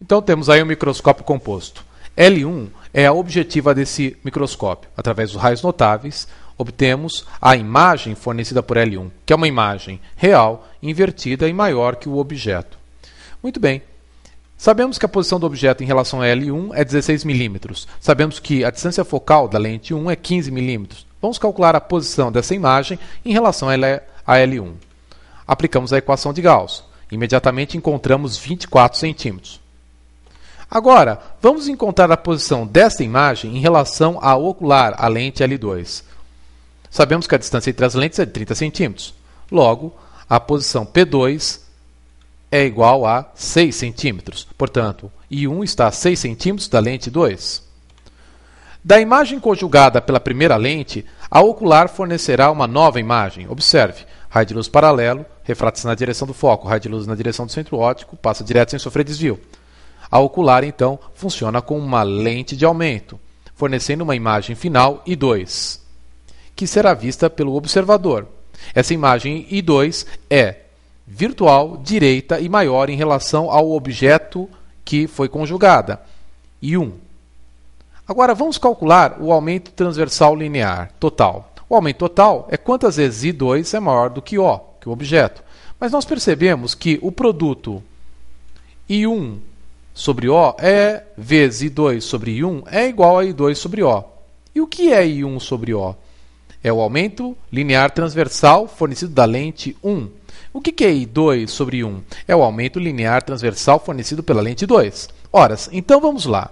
Então temos aí um microscópio composto. L1 é a objetiva desse microscópio. Através dos raios notáveis, obtemos a imagem fornecida por L1, que é uma imagem real, invertida e maior que o objeto. Muito bem. Sabemos que a posição do objeto em relação a L1 é 16 mm. Sabemos que a distância focal da lente 1 é 15 mm. Vamos calcular a posição dessa imagem em relação a L1. Aplicamos a equação de Gauss. Imediatamente encontramos 24 centímetros. Agora, vamos encontrar a posição desta imagem em relação ao ocular, a lente L2. Sabemos que a distância entre as lentes é de 30 centímetros. Logo, a posição P2 é igual a 6 centímetros. Portanto, I1 está a 6 centímetros da lente 2. Da imagem conjugada pela primeira lente, a ocular fornecerá uma nova imagem. Observe, raio de luz paralelo, refrata-se na direção do foco, raio de luz na direção do centro óptico, passa direto sem sofrer desvio. A ocular, então, funciona com uma lente de aumento, fornecendo uma imagem final I2, que será vista pelo observador. Essa imagem I2 é virtual, direita e maior em relação ao objeto que foi conjugada, I1. Agora vamos calcular o aumento transversal linear total. O aumento total é quantas vezes I2 é maior do que O, que o objeto. Mas nós percebemos que o produto I1 sobre O é vezes I2 sobre I1 é igual a I2 sobre O. E o que é I1 sobre O? É o aumento linear transversal fornecido da lente 1. O que é I2 sobre I1? É o aumento linear transversal fornecido pela lente 2. Ora, então vamos lá.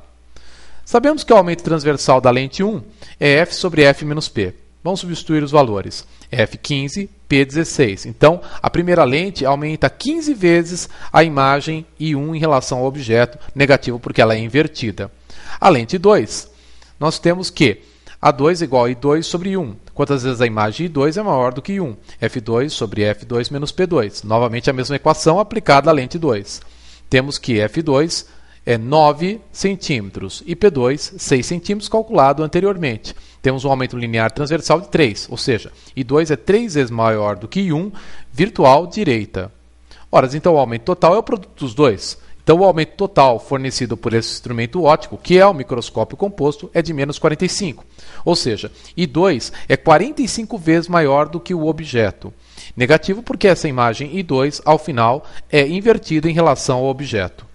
Sabemos que o aumento transversal da lente 1 é f sobre f menos p. Vamos substituir os valores. F15, P16. Então, a primeira lente aumenta 15 vezes a imagem I1 em relação ao objeto, negativo porque ela é invertida. A lente 2, nós temos que A2 igual a I2 sobre i 1. Quantas vezes a imagem I2 é maior do que I1? F2 sobre F2 menos P2. Novamente a mesma equação aplicada à lente 2. Temos que F2 é 9 centímetros e P2, 6 centímetros, calculado anteriormente. Temos um aumento linear transversal de 3, ou seja, I2 é 3 vezes maior do que I1, virtual direita. Ora, então o aumento total é o produto dos dois. Então, o aumento total fornecido por esse instrumento óptico, que é o microscópio composto, é de menos 45. Ou seja, I2 é 45 vezes maior do que o objeto. Negativo porque essa imagem I2, ao final, é invertida em relação ao objeto.